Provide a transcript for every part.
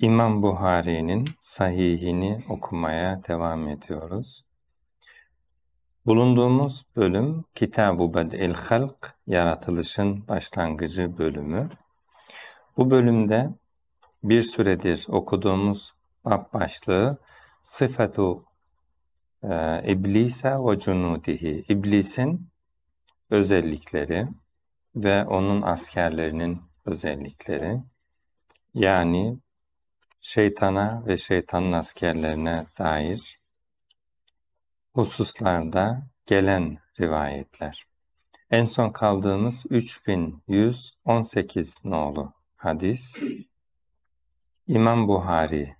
İmam Buhari'nin sahihini okumaya devam ediyoruz. Bulunduğumuz bölüm Kitab-ı Bed'il Halk, Yaratılışın Başlangıcı bölümü. Bu bölümde bir süredir okuduğumuz bab başlığı Sıfatu e, İblise ve Cunudihi, İblisin özellikleri ve onun askerlerinin özellikleri. Yani şeytana ve şeytanın askerlerine dair hususlarda gelen rivayetler. En son kaldığımız 3118 nolu hadis İmam Buhari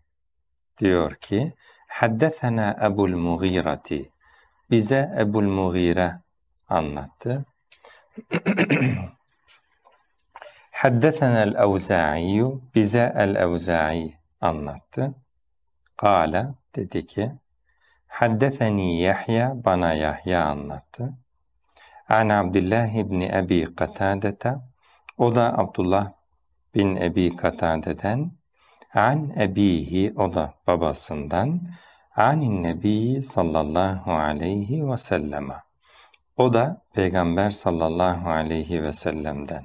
diyor ki Haddethena Ebul Mughirati bize Ebul Mughire anlattı. Haddethena el-Evza'i bize el-Evza'i anlattı. Kala dedi ki, Haddeseni Yahya, bana Yahya anlattı. An Abdullah ibni Abi Katadete, o da Abdullah bin Ebi Katade'den, an ebihi, o da babasından, anin nebi sallallahu aleyhi ve selleme. O da Peygamber sallallahu aleyhi ve sellem'den.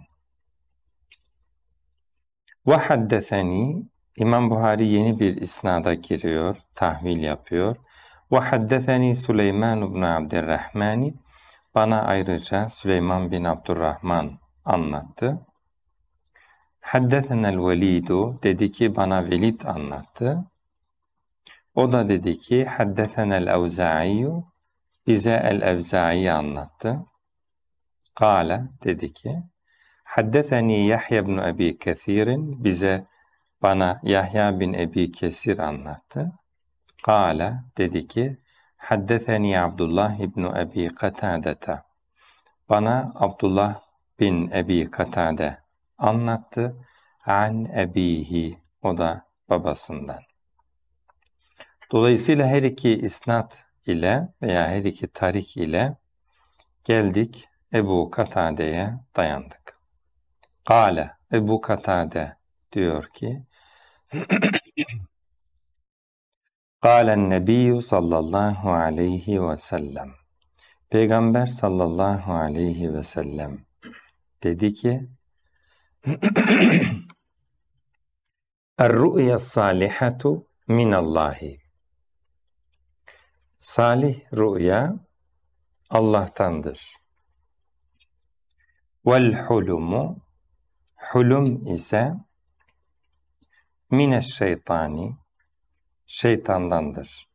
Ve haddeseni İmam Buhari yeni bir isnada giriyor, tahvil yapıyor. وَحَدَّثَنِي Süleyman بْنُ عَبْدِرَّحْمَنِ Bana ayrıca Süleyman bin Abdurrahman anlattı. حَدَّثَنَا الْوَلِيدُ dedi ki bana Velid anlattı. O da dedi ki حَدَّثَنَا الْاَوْزَعِيُّ bize el-Evza'i anlattı. Kale dedi ki, Haddetheni Yahya ibn Ebi Kethirin bize bana Yahya bin Ebi Kesir anlattı. Kale dedi ki, Haddetheni Abdullah ibn Ebi Katadeta. Bana Abdullah bin Ebi Katade anlattı. An ebihi, o da babasından. Dolayısıyla her iki isnat ile veya her iki tarik ile geldik Ebu Katade'ye dayandık. Kale Ebu Katade diyor ki, Kâlen nebiyyü sallallahu aleyhi ve sellem. Peygamber sallallahu aleyhi ve sellem dedi ki, Er-rü'ya salihatu minallahi. Salih rü'ya Allah'tandır. Vel hulumu, hulum ise Mine şeytani, şeytandandır.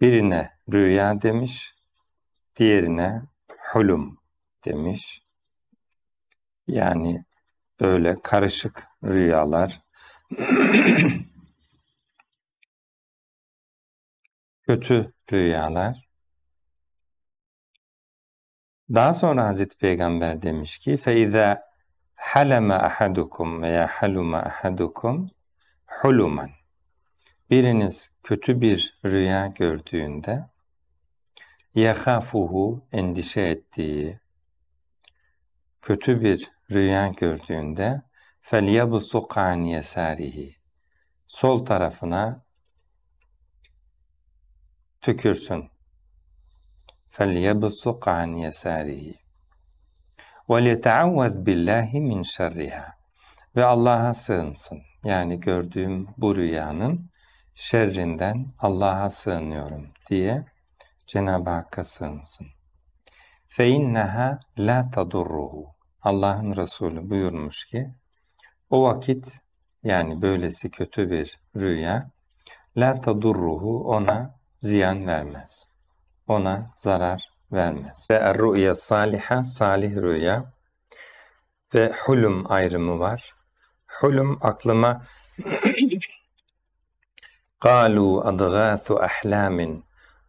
Birine rüya demiş, diğerine hulum demiş. Yani böyle karışık rüyalar, kötü rüyalar. Daha sonra Hazreti Peygamber demiş ki فَاِذَا Halama ahadukum veya haluma ahadukum huluman. Biriniz kötü bir rüya gördüğünde yahafuhu endişe ettiği kötü bir rüya gördüğünde فَلْيَبْسُقْ عَنْ يَسَارِهِ Sol tarafına tükürsün. فَلْيَبْسُقْ عَنْ يَسَارِهِ وَلْيَتَعَوَّذْ بِاللّٰهِ مِنْ شَرِّهَا Ve Allah'a sığınsın. Yani gördüğüm bu rüyanın şerrinden Allah'a sığınıyorum diye Cenab-ı Hakk'a sığınsın. فَاِنَّهَا la تَضُرُّهُ Allah'ın Resulü buyurmuş ki, o vakit yani böylesi kötü bir rüya, la tadurruhu ona ziyan vermez, ona zarar vermez. Ve rüya saliha, salih rüya ve hulum ayrımı var. Hulum aklıma قالوا أضغاث أحلام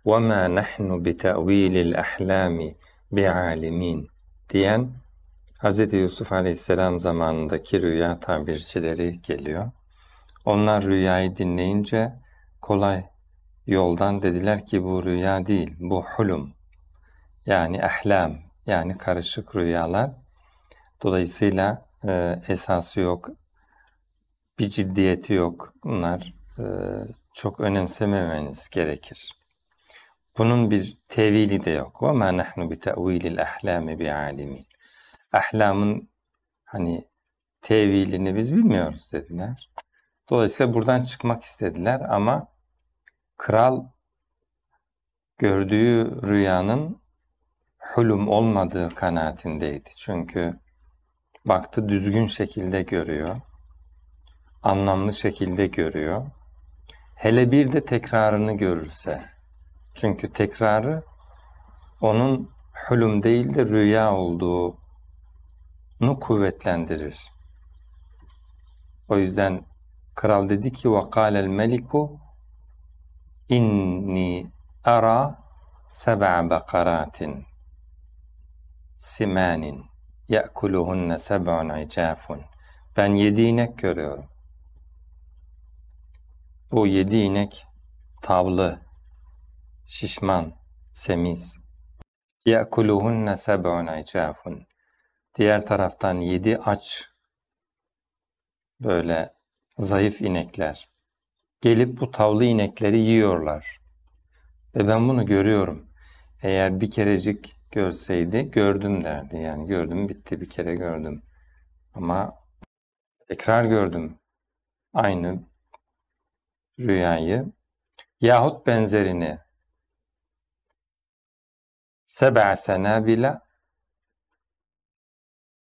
وما نحن بتأويل الأحلام بعالمين diyen Hz. Yusuf Aleyhisselam zamanındaki rüya tabircileri geliyor. Onlar rüyayı dinleyince kolay yoldan dediler ki bu rüya değil, bu hulum yani ehlam yani karışık rüyalar. Dolayısıyla e, esası yok, bir ciddiyeti yok. Bunlar e, çok önemsememeniz gerekir. Bunun bir tevili de yok. Ve ma nahnu bi tevilil ahlami bi alimin. Ahlamın hani tevilini biz bilmiyoruz dediler. Dolayısıyla buradan çıkmak istediler ama kral gördüğü rüyanın hulum olmadığı kanaatindeydi. Çünkü baktı düzgün şekilde görüyor, anlamlı şekilde görüyor. Hele bir de tekrarını görürse, çünkü tekrarı onun hulum değil de rüya olduğunu kuvvetlendirir. O yüzden kral dedi ki وَقَالَ الْمَلِكُ inni ara سَبَعَ بَقَرَاتٍ simanin ya'kuluhunne seb'un icafun. Ben yedi inek görüyorum. Bu yedi inek tavlı, şişman, semiz. Ya'kuluhunne seb'un icafun. Diğer taraftan yedi aç, böyle zayıf inekler. Gelip bu tavlı inekleri yiyorlar. Ve ben bunu görüyorum. Eğer bir kerecik görseydi gördüm derdi. Yani gördüm bitti bir kere gördüm. Ama tekrar gördüm aynı rüyayı yahut benzerini seb'a bile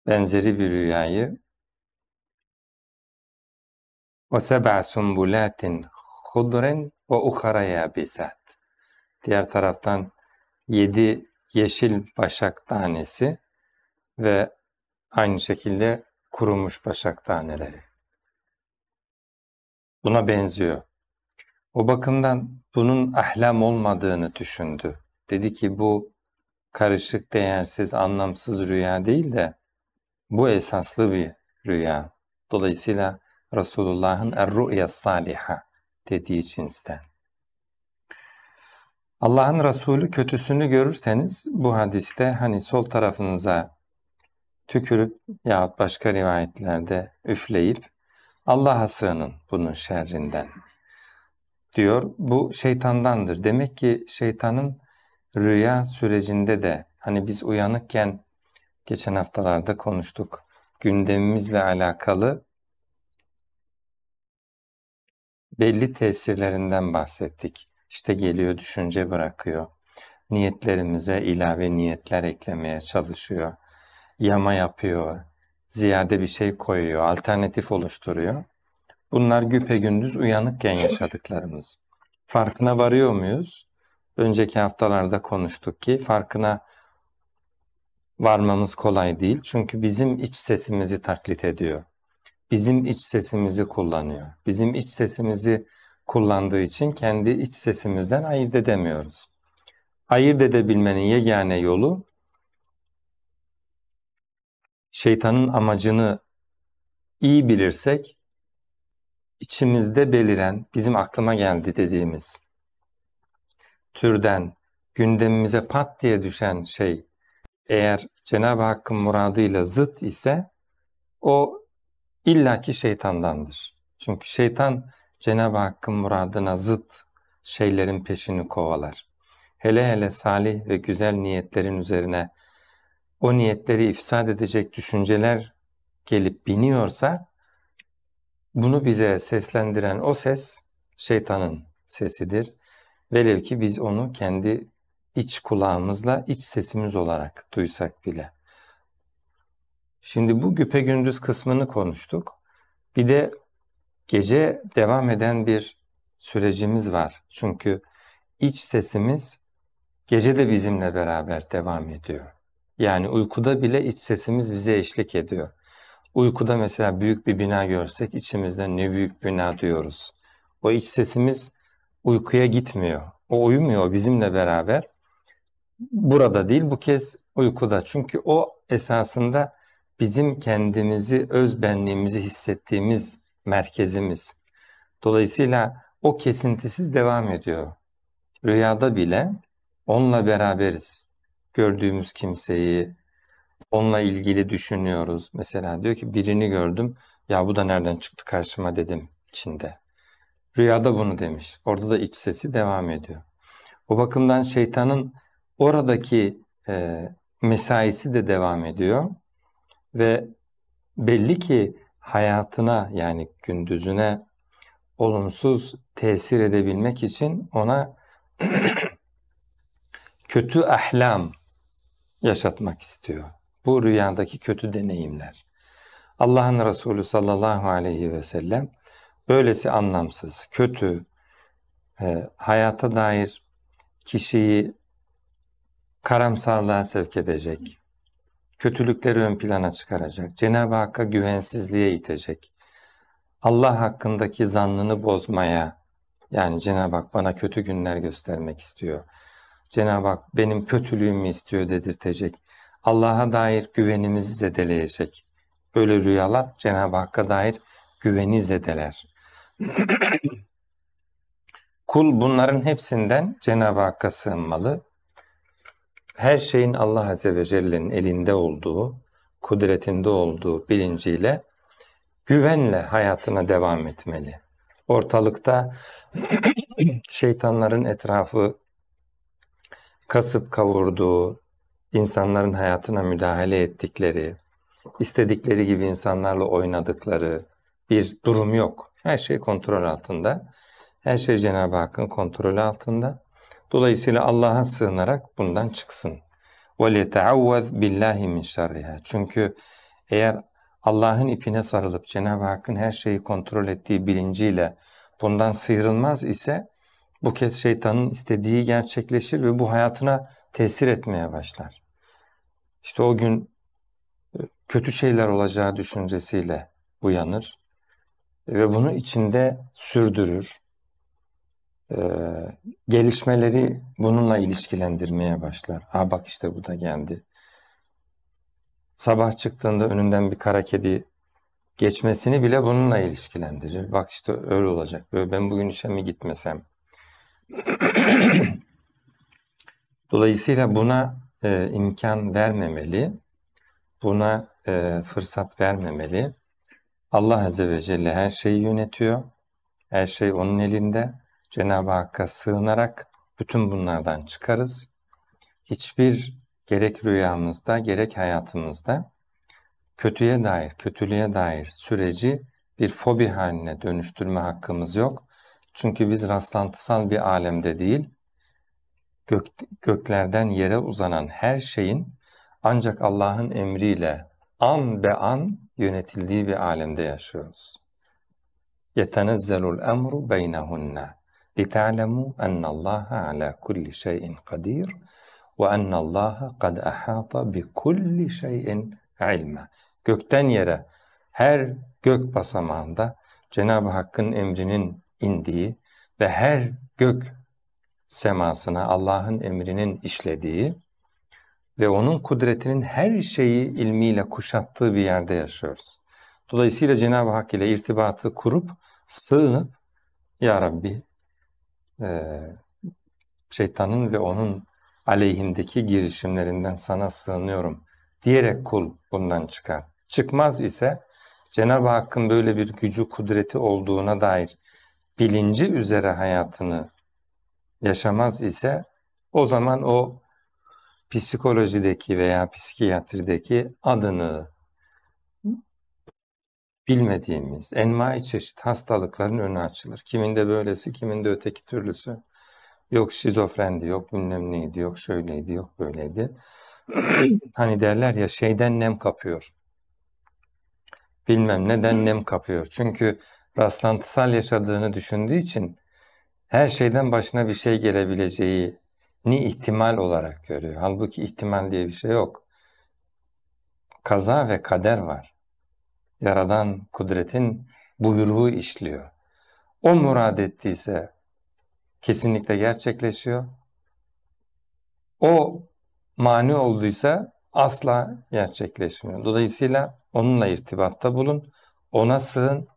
benzeri bir rüyayı o seb'a sumbulatin hudren ve uhara yabisat diğer taraftan yedi yeşil başak tanesi ve aynı şekilde kurumuş başak taneleri. Buna benziyor. O bakımdan bunun ahlam olmadığını düşündü. Dedi ki bu karışık, değersiz, anlamsız rüya değil de bu esaslı bir rüya. Dolayısıyla Resulullah'ın er-rü'ya saliha dediği cinsten. Allah'ın Resulü kötüsünü görürseniz bu hadiste hani sol tarafınıza tükürüp yahut başka rivayetlerde üfleyip Allah'a sığının bunun şerrinden diyor. Bu şeytandandır. Demek ki şeytanın rüya sürecinde de hani biz uyanıkken geçen haftalarda konuştuk gündemimizle alakalı belli tesirlerinden bahsettik. İşte geliyor düşünce bırakıyor. Niyetlerimize ilave niyetler eklemeye çalışıyor. Yama yapıyor. Ziyade bir şey koyuyor. Alternatif oluşturuyor. Bunlar gündüz uyanıkken yaşadıklarımız. Farkına varıyor muyuz? Önceki haftalarda konuştuk ki farkına varmamız kolay değil. Çünkü bizim iç sesimizi taklit ediyor. Bizim iç sesimizi kullanıyor. Bizim iç sesimizi kullandığı için kendi iç sesimizden ayırt edemiyoruz. Ayırt edebilmenin yegane yolu şeytanın amacını iyi bilirsek içimizde beliren, bizim aklıma geldi dediğimiz türden gündemimize pat diye düşen şey eğer Cenab-ı Hakk'ın muradıyla zıt ise o illaki şeytandandır. Çünkü şeytan Cenab-ı Hakk'ın muradına zıt şeylerin peşini kovalar. Hele hele salih ve güzel niyetlerin üzerine o niyetleri ifsad edecek düşünceler gelip biniyorsa bunu bize seslendiren o ses şeytanın sesidir. Velev ki biz onu kendi iç kulağımızla, iç sesimiz olarak duysak bile. Şimdi bu güpe gündüz kısmını konuştuk. Bir de gece devam eden bir sürecimiz var. Çünkü iç sesimiz gece de bizimle beraber devam ediyor. Yani uykuda bile iç sesimiz bize eşlik ediyor. Uykuda mesela büyük bir bina görsek içimizde ne büyük bina diyoruz. O iç sesimiz uykuya gitmiyor. O uyumuyor bizimle beraber. Burada değil bu kez uykuda. Çünkü o esasında bizim kendimizi, öz benliğimizi hissettiğimiz merkezimiz. Dolayısıyla o kesintisiz devam ediyor. Rüyada bile onunla beraberiz. Gördüğümüz kimseyi, onunla ilgili düşünüyoruz. Mesela diyor ki birini gördüm, ya bu da nereden çıktı karşıma dedim içinde. Rüyada bunu demiş. Orada da iç sesi devam ediyor. O bakımdan şeytanın oradaki e, mesaisi de devam ediyor. Ve belli ki hayatına yani gündüzüne olumsuz tesir edebilmek için ona kötü ahlam yaşatmak istiyor. Bu rüyadaki kötü deneyimler. Allah'ın Resulü sallallahu aleyhi ve sellem böylesi anlamsız, kötü, e, hayata dair kişiyi karamsarlığa sevk edecek, kötülükleri ön plana çıkaracak, Cenab-ı Hakk'a güvensizliğe itecek, Allah hakkındaki zannını bozmaya, yani Cenab-ı Hak bana kötü günler göstermek istiyor, Cenab-ı Hak benim kötülüğümü istiyor dedirtecek, Allah'a dair güvenimizi zedeleyecek. Böyle rüyalar Cenab-ı Hakk'a dair güveni zedeler. Kul bunların hepsinden Cenab-ı Hakk'a sığınmalı, her şeyin Allah Azze ve Celle'nin elinde olduğu, kudretinde olduğu bilinciyle güvenle hayatına devam etmeli. Ortalıkta şeytanların etrafı kasıp kavurduğu, insanların hayatına müdahale ettikleri, istedikleri gibi insanlarla oynadıkları bir durum yok. Her şey kontrol altında. Her şey Cenab-ı Hakk'ın kontrolü altında. Dolayısıyla Allah'a sığınarak bundan çıksın. وَلْيَتَعَوَّذْ billahi min شَرِّهَا Çünkü eğer Allah'ın ipine sarılıp Cenab-ı Hakk'ın her şeyi kontrol ettiği bilinciyle bundan sıyrılmaz ise bu kez şeytanın istediği gerçekleşir ve bu hayatına tesir etmeye başlar. İşte o gün e, kötü şeyler olacağı düşüncesiyle uyanır ve bunu içinde sürdürür e, gelişmeleri bununla ilişkilendirmeye başlar. Aa bak işte bu da geldi. Sabah çıktığında önünden bir kara kedi geçmesini bile bununla ilişkilendirir. Bak işte öyle olacak. Böyle ben bugün işe mi gitmesem? Dolayısıyla buna e, imkan vermemeli, buna e, fırsat vermemeli. Allah Azze ve Celle her şeyi yönetiyor, her şey onun elinde. Cenab-ı Hakk'a sığınarak bütün bunlardan çıkarız. Hiçbir gerek rüyamızda gerek hayatımızda kötüye dair, kötülüğe dair süreci bir fobi haline dönüştürme hakkımız yok. Çünkü biz rastlantısal bir alemde değil, gök, göklerden yere uzanan her şeyin ancak Allah'ın emriyle an be an yönetildiği bir alemde yaşıyoruz. يَتَنَزَّلُ الْاَمْرُ بَيْنَهُنَّ لتعلموا أن الله على كل شيء قدير وأن الله قد أحاط بكل شيء علما gökten yere her gök basamağında Cenab-ı Hakk'ın emrinin indiği ve her gök semasına Allah'ın emrinin işlediği ve onun kudretinin her şeyi ilmiyle kuşattığı bir yerde yaşıyoruz. Dolayısıyla Cenab-ı Hak ile irtibatı kurup, sığınıp, Ya Rabbi e, şeytanın ve onun aleyhindeki girişimlerinden sana sığınıyorum diyerek kul bundan çıkar. Çıkmaz ise Cenab-ı Hakk'ın böyle bir gücü kudreti olduğuna dair bilinci üzere hayatını yaşamaz ise o zaman o psikolojideki veya psikiyatrideki adını, bilmediğimiz envai çeşit hastalıkların önü açılır. Kiminde böylesi, kiminde öteki türlüsü. Yok şizofrendi, yok bilmem neydi, yok şöyleydi, yok böyleydi. hani derler ya şeyden nem kapıyor. Bilmem neden nem kapıyor. Çünkü rastlantısal yaşadığını düşündüğü için her şeyden başına bir şey gelebileceği ni ihtimal olarak görüyor. Halbuki ihtimal diye bir şey yok. Kaza ve kader var yaradan kudretin buyruğu işliyor. O murad ettiyse kesinlikle gerçekleşiyor. O mani olduysa asla gerçekleşmiyor. Dolayısıyla onunla irtibatta bulun, ona sığın,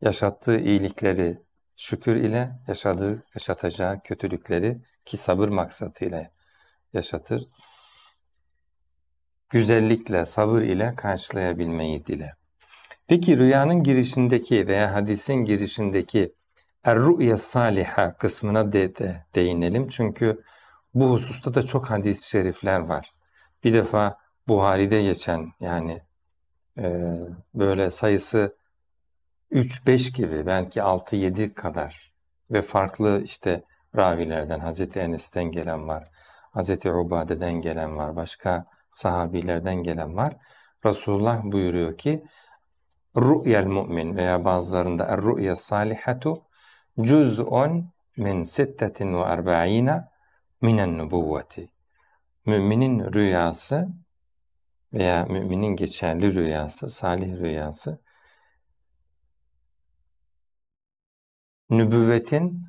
yaşattığı iyilikleri şükür ile, yaşadığı, yaşatacağı kötülükleri ki sabır maksatıyla yaşatır, güzellikle, sabır ile karşılayabilmeyi dile. Peki rüyanın girişindeki veya hadisin girişindeki Er-Rü'ye Saliha kısmına de, de değinelim. Çünkü bu hususta da çok hadis-i şerifler var. Bir defa Buhari'de geçen yani e, böyle sayısı 3-5 gibi belki 6-7 kadar ve farklı işte ravilerden Hazreti Enes'ten gelen var, Hazreti Ubade'den gelen var, başka sahabilerden gelen var. Resulullah buyuruyor ki Ru'yel mu'min veya bazılarında er-ru'ye salihatu cüz'un min sittetin ve erba'ine minen nubuvveti. Müminin rüyası veya müminin geçerli rüyası, salih rüyası, nübüvvetin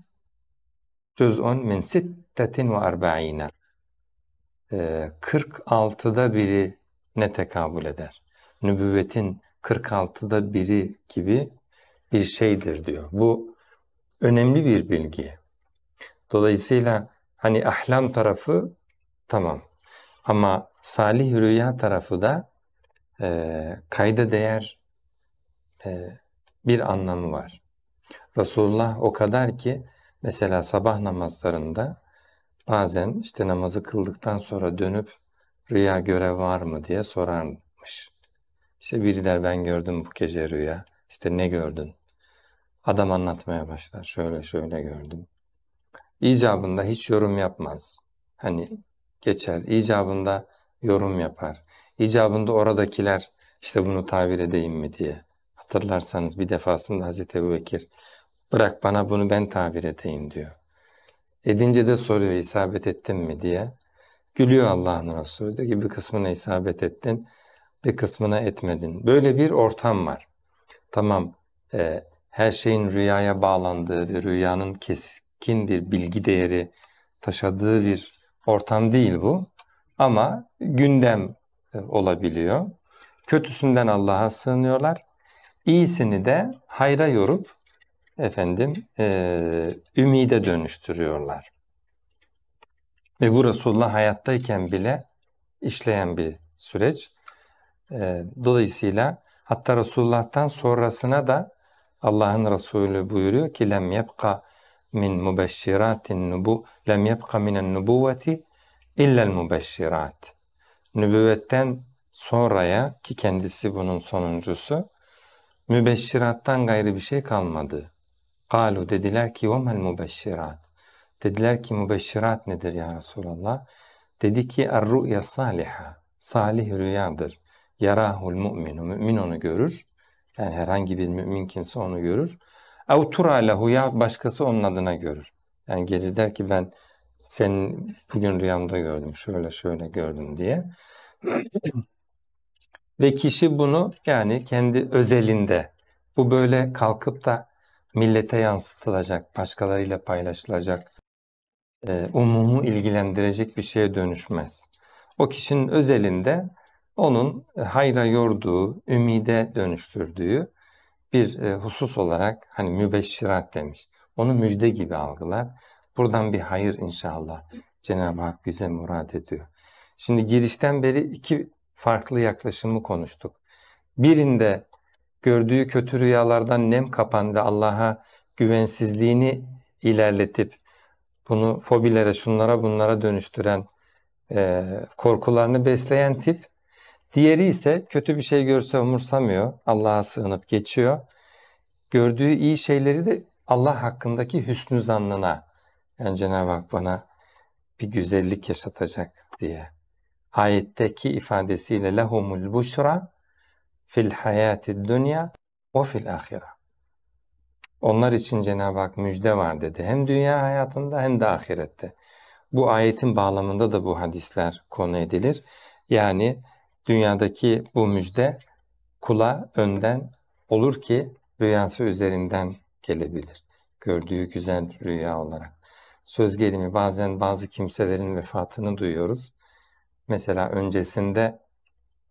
cüz'un min sittetin ve erba'ine. Ee, 46'da biri ne tekabül eder? Nübüvvetin 46'da biri gibi bir şeydir diyor. Bu önemli bir bilgi. Dolayısıyla hani ahlam tarafı tamam ama salih rüya tarafı da e, kayda değer e, bir anlamı var. Resulullah o kadar ki mesela sabah namazlarında bazen işte namazı kıldıktan sonra dönüp rüya göre var mı diye sorarmış. İşte biri der ben gördüm bu gece rüya. İşte ne gördün? Adam anlatmaya başlar. Şöyle şöyle gördüm. İcabında hiç yorum yapmaz. Hani geçer. İcabında yorum yapar. İcabında oradakiler işte bunu tabir edeyim mi diye. Hatırlarsanız bir defasında Hazreti Ebu Bekir bırak bana bunu ben tabir edeyim diyor. Edince de soruyor isabet ettin mi diye. Gülüyor Allah'ın Resulü diyor ki bir kısmına isabet ettin bir kısmına etmedin. Böyle bir ortam var. Tamam e, her şeyin rüyaya bağlandığı ve rüyanın keskin bir bilgi değeri taşıdığı bir ortam değil bu. Ama gündem e, olabiliyor. Kötüsünden Allah'a sığınıyorlar. İyisini de hayra yorup efendim e, ümide dönüştürüyorlar. Ve bu Resulullah hayattayken bile işleyen bir süreç. E, dolayısıyla hatta Resulullah'tan sonrasına da Allah'ın Resulü buyuruyor ki lem yebqa min mubeşşiratin nubu lem yebqa minen nubuvveti illel mubeşşirat. Nübüvvetten sonraya ki kendisi bunun sonuncusu mübeşşirattan gayrı bir şey kalmadı. Kalu dediler ki o vemel mübeşşirat. Dediler ki mübeşşirat nedir ya Resulallah? Dedi ki er rüya saliha. Salih rüyadır yarahul mu'minu. Mümin onu görür. Yani herhangi bir mümin kimse onu görür. Ev tura lehu yahut başkası onun adına görür. Yani gelir der ki ben senin bugün rüyamda gördüm, şöyle şöyle gördüm diye. Ve kişi bunu yani kendi özelinde, bu böyle kalkıp da millete yansıtılacak, başkalarıyla paylaşılacak, e, umumu ilgilendirecek bir şeye dönüşmez. O kişinin özelinde onun e, hayra yorduğu, ümide dönüştürdüğü bir e, husus olarak hani mübeşşirat demiş. Onu müjde gibi algılar. Buradan bir hayır inşallah Cenab-ı Hak bize murad ediyor. Şimdi girişten beri iki farklı yaklaşımı konuştuk. Birinde gördüğü kötü rüyalardan nem kapandı Allah'a güvensizliğini ilerletip bunu fobilere şunlara bunlara dönüştüren e, korkularını besleyen tip Diğeri ise kötü bir şey görse umursamıyor. Allah'a sığınıp geçiyor. Gördüğü iyi şeyleri de Allah hakkındaki hüsnü zannına yani Cenab-ı Hak bana bir güzellik yaşatacak diye. Ayetteki ifadesiyle lehumul buşra fil hayati dünya ve fil ahira. Onlar için Cenab-ı Hak müjde var dedi. Hem dünya hayatında hem de ahirette. Bu ayetin bağlamında da bu hadisler konu edilir. Yani dünyadaki bu müjde kula önden olur ki rüyası üzerinden gelebilir. Gördüğü güzel rüya olarak. Söz gelimi bazen bazı kimselerin vefatını duyuyoruz. Mesela öncesinde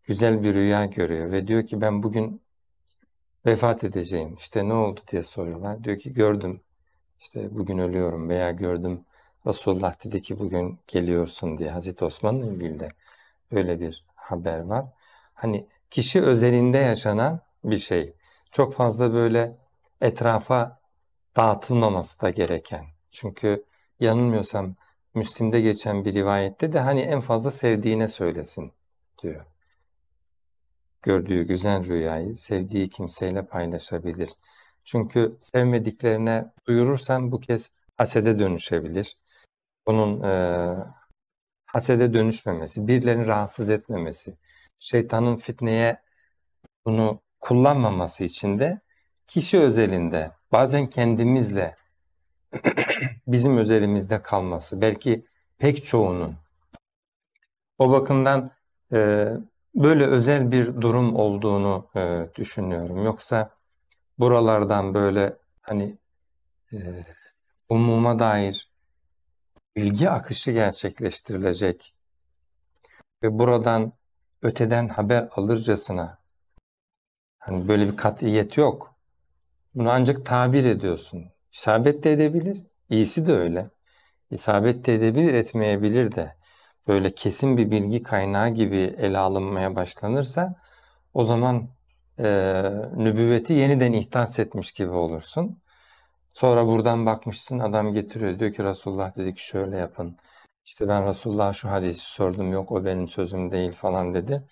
güzel bir rüya görüyor ve diyor ki ben bugün vefat edeceğim. İşte ne oldu diye soruyorlar. Diyor ki gördüm işte bugün ölüyorum veya gördüm Resulullah dedi ki bugün geliyorsun diye Hazreti Osman'la ilgili de öyle bir haber var. Hani kişi özelinde yaşanan bir şey. Çok fazla böyle etrafa dağıtılmaması da gereken. Çünkü yanılmıyorsam Müslim'de geçen bir rivayette de hani en fazla sevdiğine söylesin diyor. Gördüğü güzel rüyayı sevdiği kimseyle paylaşabilir. Çünkü sevmediklerine duyurursan bu kez hasede dönüşebilir. Bunun e, hasede dönüşmemesi, birilerini rahatsız etmemesi, şeytanın fitneye bunu kullanmaması için de kişi özelinde bazen kendimizle bizim özelimizde kalması belki pek çoğunun o bakımdan e, böyle özel bir durum olduğunu e, düşünüyorum. Yoksa buralardan böyle hani e, umuma dair bilgi akışı gerçekleştirilecek ve buradan öteden haber alırcasına hani böyle bir katiyet yok. Bunu ancak tabir ediyorsun. İsabet de edebilir. İyisi de öyle. İsabet de edebilir, etmeyebilir de. Böyle kesin bir bilgi kaynağı gibi ele alınmaya başlanırsa o zaman e, nübüvveti yeniden ihdas etmiş gibi olursun. Sonra buradan bakmışsın adam getiriyor diyor ki Resulullah dedi ki şöyle yapın. İşte ben Resulullah'a şu hadisi sordum yok o benim sözüm değil falan dedi.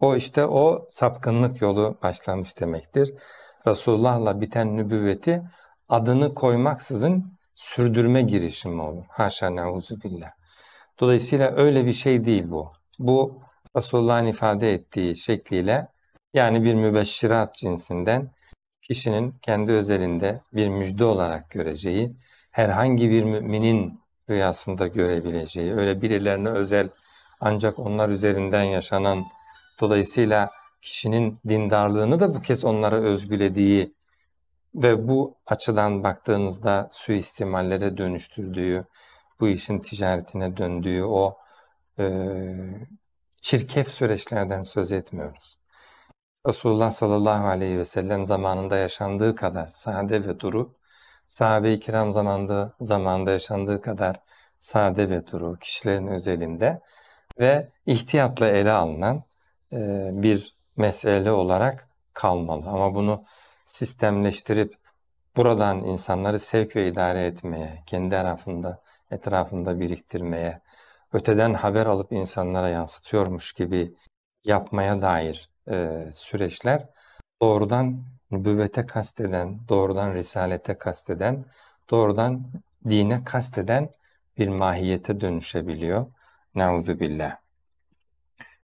O işte o sapkınlık yolu başlamış demektir. Resulullah'la biten nübüvveti adını koymaksızın sürdürme girişimi olur. Haşa neuzu billah. Dolayısıyla öyle bir şey değil bu. Bu Resulullah'ın ifade ettiği şekliyle yani bir mübeşşirat cinsinden kişinin kendi özelinde bir müjde olarak göreceği, herhangi bir müminin rüyasında görebileceği, öyle birilerine özel ancak onlar üzerinden yaşanan, dolayısıyla kişinin dindarlığını da bu kez onlara özgülediği ve bu açıdan baktığınızda suistimallere dönüştürdüğü, bu işin ticaretine döndüğü o e, çirkef süreçlerden söz etmiyoruz. Resulullah sallallahu aleyhi ve sellem zamanında yaşandığı kadar sade ve duru, sahabe-i kiram zamanında, zamanında yaşandığı kadar sade ve duru kişilerin özelinde ve ihtiyatla ele alınan e, bir mesele olarak kalmalı. Ama bunu sistemleştirip buradan insanları sevk ve idare etmeye, kendi tarafında, etrafında biriktirmeye, öteden haber alıp insanlara yansıtıyormuş gibi yapmaya dair e, süreçler doğrudan nübüvvete kasteden, doğrudan risalete kasteden, doğrudan dine kasteden bir mahiyete dönüşebiliyor. Neuzu billah.